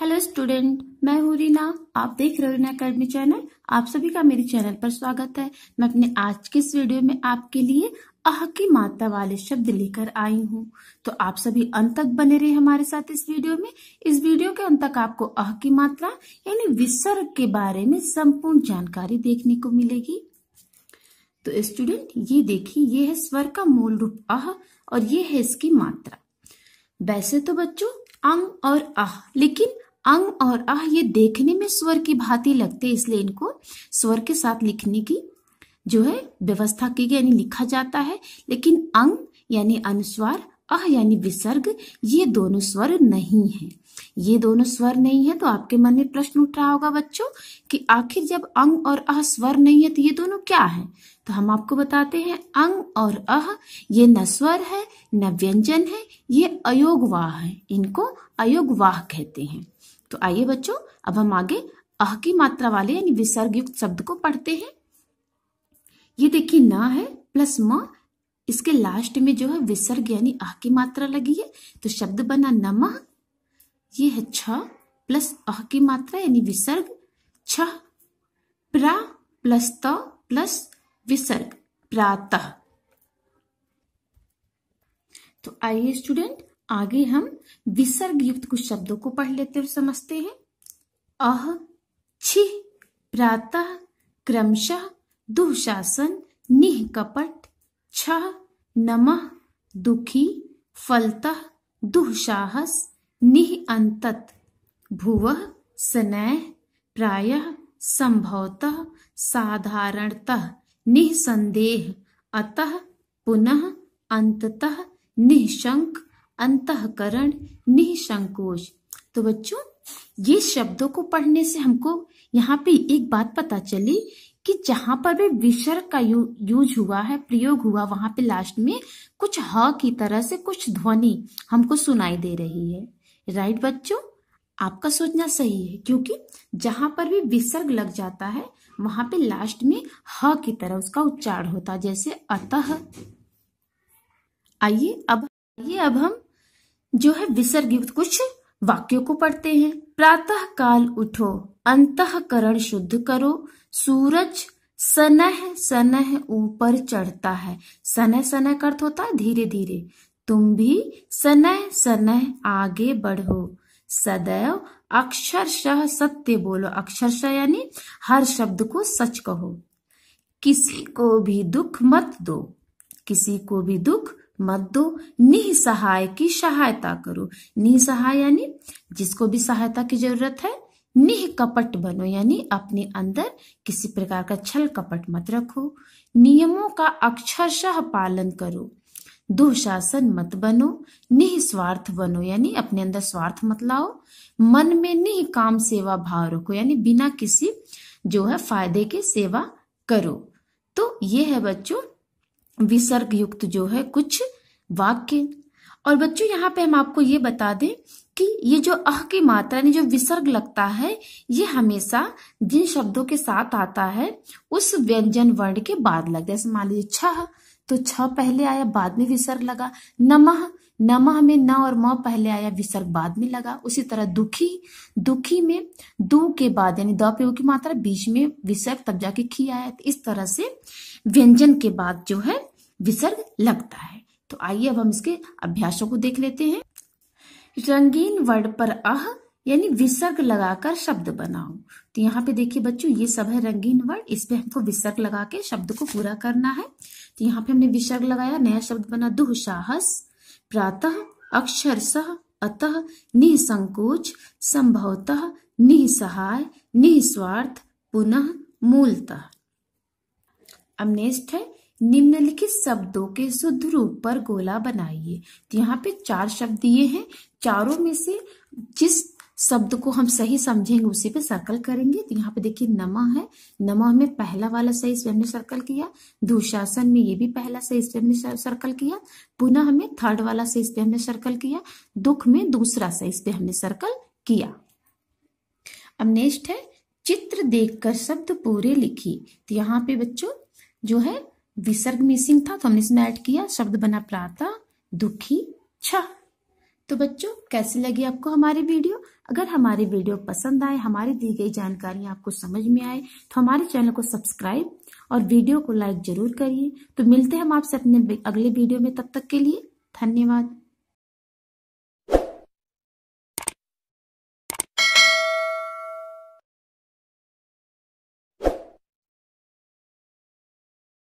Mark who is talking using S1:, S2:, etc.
S1: hello student मैं हूँ रीना आप देख रहे हो रीना अकेडमी चैनल आप सभी का मेरे चैनल पर स्वागत है मैं अपने आज के इस वीडियो में आपके लिए अह की मात्रा वाले शब्द लेकर आई हूं तो आप सभी अंत तक बने रहे हमारे साथ इस वीडियो में इस वीडियो के अंत तक आपको अह की मात्रा यानी विसर्ग के बारे में संपूर्ण जानकारी देखने को मिलेगी तो स्टूडेंट ये देखिए ये है स्वर का मूल रूप अह और ये है इसकी मात्रा वैसे तो बच्चों अंग और अह लेकिन अंग और अह ये देखने में स्वर की भांति लगते इसलिए इनको स्वर के साथ लिखने की जो है व्यवस्था की गई यानी लिखा जाता है लेकिन अंग यानी अनुस्वार अह यानी विसर्ग ये दोनों स्वर नहीं है ये दोनों स्वर नहीं है तो आपके मन में प्रश्न उठ रहा होगा बच्चों कि आखिर जब अंग और अह स्वर नहीं है तो ये दोनों क्या है तो हम आपको बताते हैं अंग और अह ये न स्वर है न व्यंजन है ये अयोगवाह है इनको अयोगवाह कहते हैं तो आइए बच्चों अब हम आगे अह की मात्रा वाले यानी विसर्ग युक्त शब्द को पढ़ते हैं ये देखिए न है प्लस म इसके लास्ट में जो है विसर्ग यानी अह की मात्रा लगी है तो शब्द बना नमः ये है छ प्लस अह की मात्रा यानी विसर्ग छ प्रा प्लस त प्लस विसर्ग प्रातः तो आइए स्टूडेंट आगे हम विसर्ग युक्त कुछ शब्दों को पढ़ लेते और समझते हैं अह छि प्रातः क्रमशः दुशासन निह कपट छह नमः दुखी फलतः दुहसाहस निह अंतत भुव स्नेह प्रायः संभवतः साधारणतः निसंदेह अतः पुनः अंततः निशंक अंतकरण निसंकोच तो बच्चों ये शब्दों को पढ़ने से हमको यहाँ पे एक बात पता चली कि जहां पर भी विसर्ग का यू, यूज हुआ है प्रयोग हुआ वहां पे लास्ट में कुछ ह की तरह से कुछ ध्वनि हमको सुनाई दे रही है राइट बच्चों आपका सोचना सही है क्योंकि जहां पर भी विसर्ग लग जाता है वहां पे लास्ट में ह की तरह उसका उच्चारण होता है जैसे अतः आइए अब आइए अब हम जो है विसर्ग युक्त कुछ वाक्यों को पढ़ते हैं प्रातः काल उठो अंतकरण शुद्ध करो सूरज सनह सनह ऊपर चढ़ता है सनह सनह का अर्थ होता है धीरे धीरे तुम भी सनह सनह आगे बढ़ो सदैव अक्षरशः सत्य बोलो अक्षरशः यानी हर शब्द को सच कहो किसी को भी दुख मत दो किसी को भी दुख मत दो निसहाय की सहायता करो निसहाय यानी जिसको भी सहायता की जरूरत है निह कपट बनो यानी अपने अंदर किसी प्रकार का छल कपट मत रखो नियमों का अक्षरशः पालन करो दुशासन मत बनो निस्वार्थ बनो यानी अपने अंदर स्वार्थ मत लाओ मन में निह काम सेवा भाव रखो यानी बिना किसी जो है फायदे के सेवा करो तो ये है बच्चों विसर्ग युक्त जो है कुछ वाक्य और बच्चों यहाँ पे हम आपको ये बता दें कि ये जो अह की मात्रा यानी जो विसर्ग लगता है ये हमेशा जिन शब्दों के साथ आता है उस व्यंजन वर्ण के बाद लगता है जैसे मान लीजिए छह तो छ पहले आया बाद में विसर्ग लगा नमः नमः में न और म पहले आया विसर्ग बाद में लगा उसी तरह दुखी दुखी में दू के बाद यानी दू की मात्रा बीच में विसर्ग तब जाके खी आया इस तरह से व्यंजन के बाद जो है विसर्ग लगता है तो आइए अब हम इसके अभ्यासों को देख लेते हैं रंगीन वर्ड पर अह यानी विसर्ग लगाकर शब्द बनाओ तो यहाँ पे देखिए बच्चों ये सब है रंगीन वर्ड इस पे हमको विसर्ग लगा के शब्द को पूरा करना है तो यहाँ पे हमने विसर्ग लगाया नया शब्द बना दुहसाहस प्रातः अक्षर सह अतः निसंकोच संभवतः निसहाय निस्वार्थ पुनः मूलतः अब नेक्स्ट है निम्नलिखित शब्दों के शुद्ध रूप पर गोला बनाइए तो यहाँ पे चार शब्द दिए हैं चारों में से जिस शब्द को हम सही समझेंगे उसी पे सर्कल करेंगे तो यहाँ पे देखिए नमा है नमा में पहला वाला सही इसमें हमने सर्कल किया दुशासन में ये भी पहला सही इसमें हमने सर्कल किया पुनः हमें थर्ड वाला सही इसमें हमने सर्कल किया दुख में दूसरा सही इस हमने सर्कल किया अब नेक्स्ट है चित्र देखकर शब्द पूरे लिखिए तो यहाँ पे बच्चों जो है विसर्ग मिसिंग था तो हमने इसमें ऐड किया शब्द बना प्राता दुखी छ तो बच्चों कैसी लगी आपको हमारी वीडियो अगर हमारी वीडियो पसंद आए हमारी दी गई जानकारी आपको समझ में आए तो हमारे चैनल को सब्सक्राइब और वीडियो को लाइक जरूर करिए तो मिलते हैं हम आपसे अपने अगले वीडियो में तब तक के लिए धन्यवाद